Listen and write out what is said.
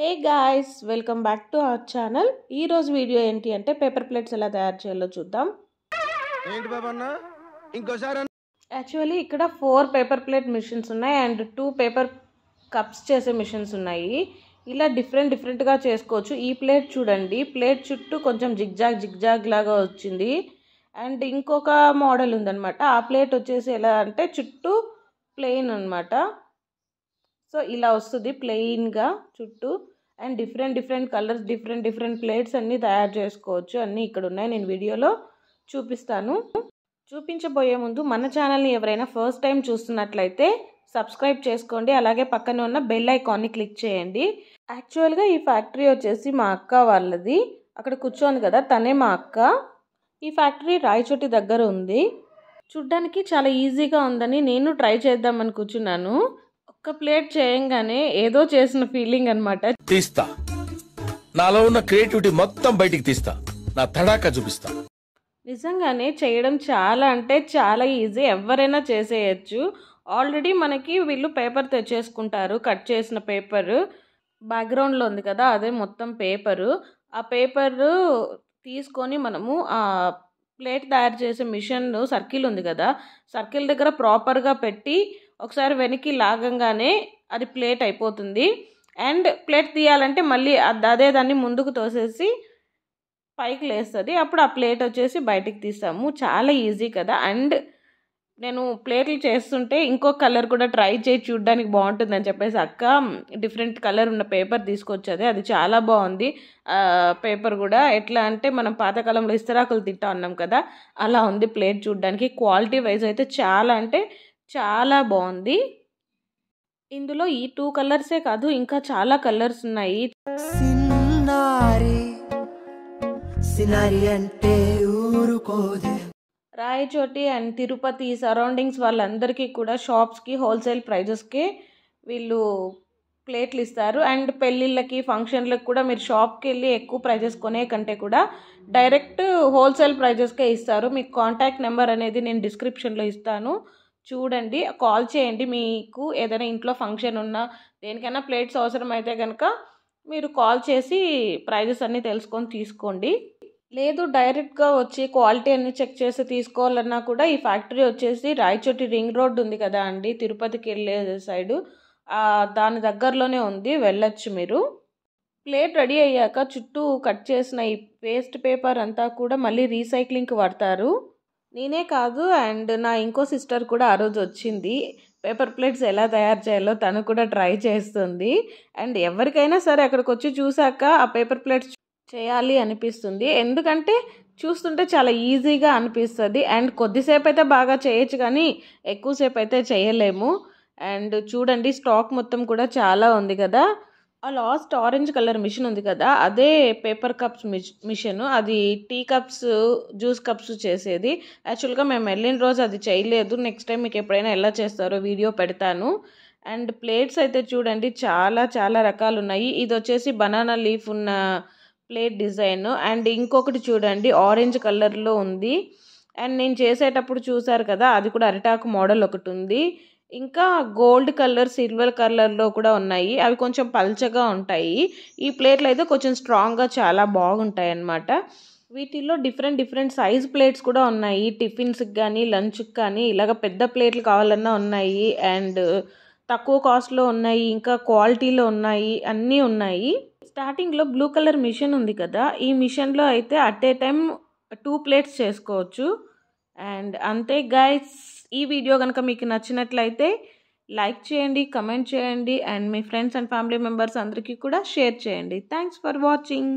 hey guys welcome back to our channel ఈరోజు video ఏంటి అంటే పేపర్ ప్లేట్స్ ఎలా తయారు చేయాలో చూద్దాం యాక్చువల్లీ ఇక్కడ ఫోర్ పేపర్ ప్లేట్ మిషన్స్ ఉన్నాయి అండ్ టూ పేపర్ కప్స్ చేసే మిషన్స్ ఉన్నాయి ఇలా డిఫరెంట్ డిఫరెంట్గా చేసుకోవచ్చు ఈ ప్లేట్ చూడండి ప్లేట్ చుట్టూ కొంచెం జిగ్జాగ్ జిగ్జాగ్ లాగా వచ్చింది అండ్ ఇంకొక మోడల్ ఉందనమాట ఆ ప్లేట్ వచ్చేసి ఎలా అంటే చుట్టూ ప్లెయిన్ అనమాట సో ఇలా వస్తుంది ప్లెయిన్గా చుట్టూ and different different colours different different plates అన్నీ తయారు చేసుకోవచ్చు అన్నీ ఇక్కడ ఉన్నాయి నేను వీడియోలో చూపిస్తాను చూపించబోయే ముందు మన ఛానల్ని ఎవరైనా ఫస్ట్ టైం చూస్తున్నట్లయితే సబ్స్క్రైబ్ చేసుకోండి అలాగే పక్కన ఉన్న బెల్ ఐకాన్ని క్లిక్ చేయండి యాక్చువల్గా ఈ ఫ్యాక్టరీ వచ్చేసి మా అక్క వాళ్ళది అక్కడ కూర్చోంది కదా తనే మా అక్క ఈ ఫ్యాక్టరీ రాయచోటి దగ్గర ఉంది చూడ్డానికి చాలా ఈజీగా ఉందని నేను ట్రై చేద్దామని కూర్చున్నాను ఒక్క ప్లేట్ చేయంగానే ఏదో చేసిన ఫీలింగ్ అనమాట తీస్తా నాలో ఉన్న క్రియేటివిటీ మొత్తం బయటికి తీస్తా నా తడాక చూపిస్తా నిజంగానే చేయడం చాలా అంటే చాలా ఈజీ ఎవరైనా చేసేయచ్చు ఆల్రెడీ మనకి వీళ్ళు పేపర్ తెచ్చేసుకుంటారు కట్ చేసిన పేపరు బ్యాక్గ్రౌండ్లో ఉంది కదా అదే మొత్తం పేపరు ఆ పేపరు తీసుకొని మనము ఆ ప్లేట్ తయారు చేసే మిషన్ సర్కిల్ ఉంది కదా సర్కిల్ దగ్గర ప్రాపర్గా పెట్టి ఒకసారి వెనక్కి లాగంగానే అది ప్లేట్ అయిపోతుంది అండ్ ప్లేట్ తీయాలంటే మళ్ళీ అదే దాన్ని ముందుకు తోసేసి పైకి లేస్తుంది అప్పుడు ఆ ప్లేట్ వచ్చేసి బయటికి తీస్తాము చాలా ఈజీ కదా అండ్ నేను ప్లేట్లు చేస్తుంటే ఇంకో కలర్ కూడా ట్రై చేసి చూడడానికి బాగుంటుందని చెప్పేసి అక్క డిఫరెంట్ కలర్ ఉన్న పేపర్ తీసుకొచ్చేది అది చాలా బాగుంది పేపర్ కూడా ఎట్లా అంటే మనం పాతకాలంలో ఇస్తరాకులు తింటా ఉన్నాం కదా అలా ఉంది ప్లేట్ చూడడానికి క్వాలిటీ వైజ్ అయితే చాలా అంటే చాలా బాగుంది ఇందులో ఈ టూ కలర్సే కాదు ఇంకా చాలా కలర్స్ ఉన్నాయి అంటే రాయచోటి అండ్ తిరుపతి సరౌండింగ్స్ వాళ్ళందరికీ కూడా షాప్స్కి హోల్సేల్ ప్రైజెస్కి వీళ్ళు ప్లేట్లు ఇస్తారు అండ్ పెళ్ళిళ్ళకి ఫంక్షన్లకు కూడా మీరు షాప్కి వెళ్ళి ఎక్కువ ప్రైజెస్ కొనే కంటే కూడా డైరెక్ట్ హోల్సేల్ ప్రైజెస్కే ఇస్తారు మీకు కాంటాక్ట్ నెంబర్ అనేది నేను డిస్క్రిప్షన్లో ఇస్తాను చూడండి కాల్ చేయండి మీకు ఏదైనా ఇంట్లో ఫంక్షన్ ఉన్నా దేనికైనా ప్లేట్స్ అవసరమైతే కనుక మీరు కాల్ చేసి ప్రైజెస్ అన్నీ తెలుసుకొని తీసుకోండి లేదు డైరెక్ట్గా వచ్చి క్వాలిటీ అన్నీ చెక్ చేసి తీసుకోవాలన్నా కూడా ఈ ఫ్యాక్టరీ వచ్చేసి రాయచోటి రింగ్ రోడ్ ఉంది కదా అండి తిరుపతికి వెళ్ళే సైడు దాని దగ్గరలోనే ఉంది వెళ్ళొచ్చు మీరు ప్లేట్ రెడీ అయ్యాక చుట్టూ కట్ చేసిన ఈ వేస్ట్ పేపర్ అంతా కూడా మళ్ళీ రీసైక్లింగ్కి వాడతారు నేనే కాదు అండ్ నా ఇంకో సిస్టర్ కూడా ఆ రోజు వచ్చింది పేపర్ ప్లేట్స్ ఎలా తయారు చేయాలో తను కూడా ట్రై చేస్తుంది అండ్ ఎవరికైనా సరే అక్కడికి వచ్చి చూసాక ఆ పేపర్ ప్లేట్స్ చేయాలి అనిపిస్తుంది ఎందుకంటే చూస్తుంటే చాలా ఈజీగా అనిపిస్తుంది అండ్ కొద్దిసేపు అయితే బాగా చేయొచ్చు కానీ ఎక్కువసేపు అయితే చేయలేము అండ్ చూడండి స్టాక్ మొత్తం కూడా చాలా ఉంది కదా ఆ లాస్ట్ ఆరెంజ్ కలర్ మిషన్ ఉంది కదా అదే పేపర్ కప్స్ మిషన్ అది టీ కప్స్ జ్యూస్ కప్స్ చేసేది యాక్చువల్గా మేము వెళ్ళిన రోజు అది చేయలేదు నెక్స్ట్ టైం మీకు ఎప్పుడైనా ఎలా చేస్తారో వీడియో పెడతాను అండ్ ప్లేట్స్ అయితే చూడండి చాలా చాలా రకాలు ఉన్నాయి ఇది వచ్చేసి బనానా లీఫ్ ఉన్న ప్లేట్ డిజైన్ అండ్ ఇంకొకటి చూడండి ఆరెంజ్ కలర్లో ఉంది అండ్ నేను చేసేటప్పుడు చూసారు కదా అది కూడా అరిటాకు మోడల్ ఒకటి ఉంది ఇంకా గోల్డ్ కలర్ సిల్వర్ కలర్లో కూడా ఉన్నాయి అవి కొంచెం పల్చగా ఉంటాయి ఈ ప్లేట్లు అయితే కొంచెం స్ట్రాంగ్గా చాలా బాగుంటాయి అన్నమాట వీటిల్లో డిఫరెంట్ డిఫరెంట్ సైజ్ ప్లేట్స్ కూడా ఉన్నాయి టిఫిన్స్కి కానీ లంచ్కి కానీ ఇలాగ పెద్ద ప్లేట్లు కావాలన్నా ఉన్నాయి అండ్ తక్కువ కాస్ట్లో ఉన్నాయి ఇంకా క్వాలిటీలో ఉన్నాయి అన్నీ ఉన్నాయి స్టార్టింగ్లో బ్లూ కలర్ మిషన్ ఉంది కదా ఈ మిషన్లో అయితే at a time two plates చేసుకోవచ్చు అండ్ అంతే గైస్ ఈ వీడియో కనుక మీకు నచ్చినట్లయితే లైక్ చేయండి కమెంట్ చేయండి అండ్ మీ ఫ్రెండ్స్ అండ్ ఫ్యామిలీ మెంబర్స్ అందరికీ కూడా షేర్ చేయండి థ్యాంక్స్ ఫర్ వాచింగ్